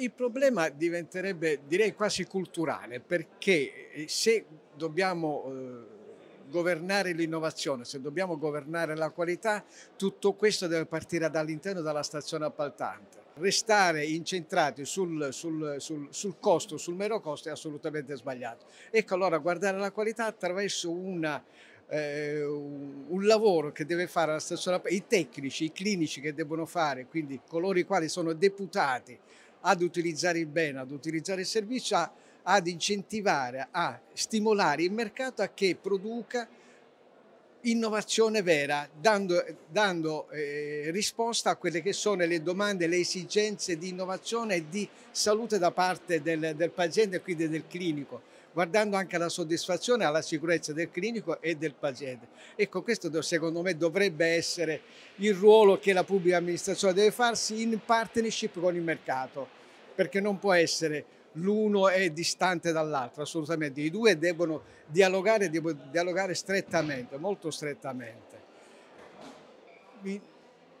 Il problema diventerebbe direi quasi culturale perché eh, se dobbiamo eh, governare l'innovazione, se dobbiamo governare la qualità, tutto questo deve partire dall'interno della stazione appaltante. Restare incentrati sul, sul, sul, sul, costo, sul mero costo è assolutamente sbagliato. Ecco allora guardare la qualità attraverso una, eh, un, lavoro che deve fare la stazione appaltante, i tecnici, i clinici che devono fare, quindi coloro i quali sono deputati ad utilizzare il bene, ad utilizzare il servizio, a, ad incentivare, a stimolare il mercato a che produca innovazione vera, dando, dando eh, risposta a quelle che sono le domande, le esigenze di innovazione e di salute da parte del, del paziente e quindi del clinico guardando anche alla soddisfazione, alla sicurezza del clinico e del paziente. Ecco, questo secondo me dovrebbe essere il ruolo che la pubblica amministrazione deve farsi in partnership con il mercato, perché non può essere l'uno è distante dall'altro, assolutamente. I due devono dialogare, devono dialogare strettamente, molto strettamente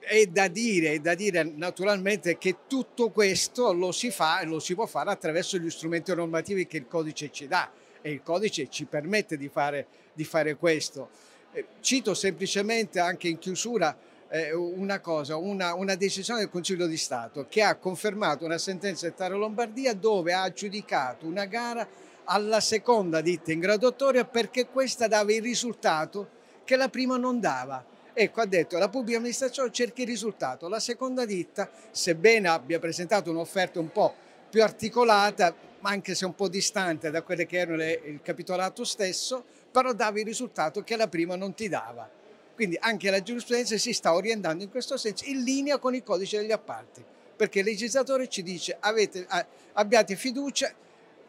è da, dire, è da dire naturalmente che tutto questo lo si fa e lo si può fare attraverso gli strumenti normativi che il codice ci dà e il codice ci permette di fare, di fare questo. Eh, cito semplicemente anche in chiusura eh, una cosa, una, una, decisione del Consiglio di Stato che ha confermato una sentenza del Taro Lombardia dove ha aggiudicato una gara alla seconda ditta in graduatoria perché questa dava il risultato che la prima non dava. Ecco, ha detto la pubblica amministrazione cerca il risultato. La seconda ditta, sebbene abbia presentato un'offerta un po' più articolata, anche se un po' distante da quelle che erano le, il capitolato stesso, però dava il risultato che la prima non ti dava. Quindi anche la giurisprudenza si sta orientando in questo senso, in linea con il codice degli appalti, perché il legislatore ci dice avete, abbiate fiducia,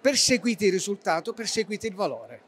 perseguite il risultato, perseguite il valore.